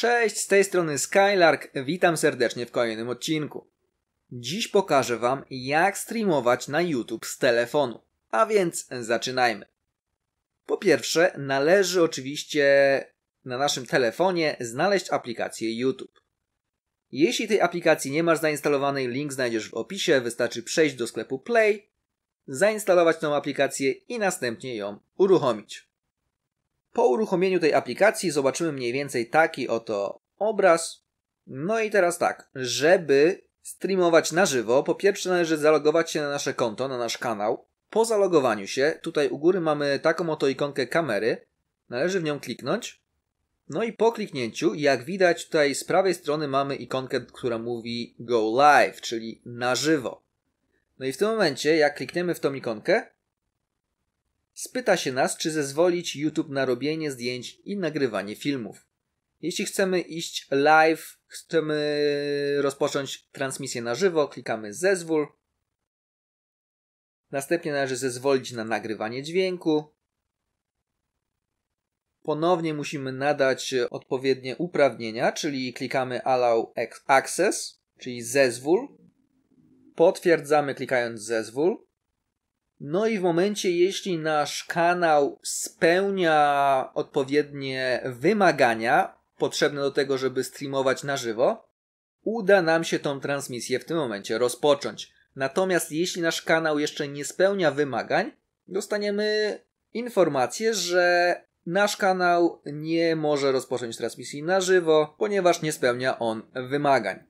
Cześć, z tej strony Skylark, witam serdecznie w kolejnym odcinku. Dziś pokażę Wam, jak streamować na YouTube z telefonu. A więc zaczynajmy. Po pierwsze, należy oczywiście na naszym telefonie znaleźć aplikację YouTube. Jeśli tej aplikacji nie masz zainstalowanej, link znajdziesz w opisie, wystarczy przejść do sklepu Play, zainstalować tą aplikację i następnie ją uruchomić. Po uruchomieniu tej aplikacji zobaczymy mniej więcej taki oto obraz. No i teraz tak, żeby streamować na żywo, po pierwsze należy zalogować się na nasze konto, na nasz kanał. Po zalogowaniu się, tutaj u góry mamy taką oto ikonkę kamery. Należy w nią kliknąć. No i po kliknięciu, jak widać tutaj z prawej strony mamy ikonkę, która mówi go live, czyli na żywo. No i w tym momencie, jak klikniemy w tą ikonkę, Spyta się nas, czy zezwolić YouTube na robienie zdjęć i nagrywanie filmów. Jeśli chcemy iść live, chcemy rozpocząć transmisję na żywo, klikamy zezwól. Następnie należy zezwolić na nagrywanie dźwięku. Ponownie musimy nadać odpowiednie uprawnienia, czyli klikamy Allow Access, czyli zezwól. Potwierdzamy klikając zezwól. No i w momencie, jeśli nasz kanał spełnia odpowiednie wymagania potrzebne do tego, żeby streamować na żywo, uda nam się tą transmisję w tym momencie rozpocząć. Natomiast jeśli nasz kanał jeszcze nie spełnia wymagań, dostaniemy informację, że nasz kanał nie może rozpocząć transmisji na żywo, ponieważ nie spełnia on wymagań.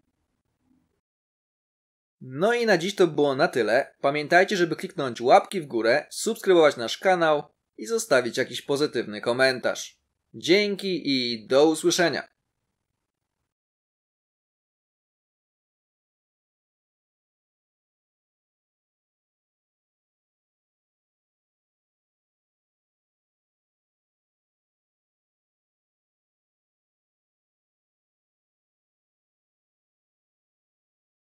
No i na dziś to było na tyle. Pamiętajcie, żeby kliknąć łapki w górę, subskrybować nasz kanał i zostawić jakiś pozytywny komentarz. Dzięki i do usłyszenia.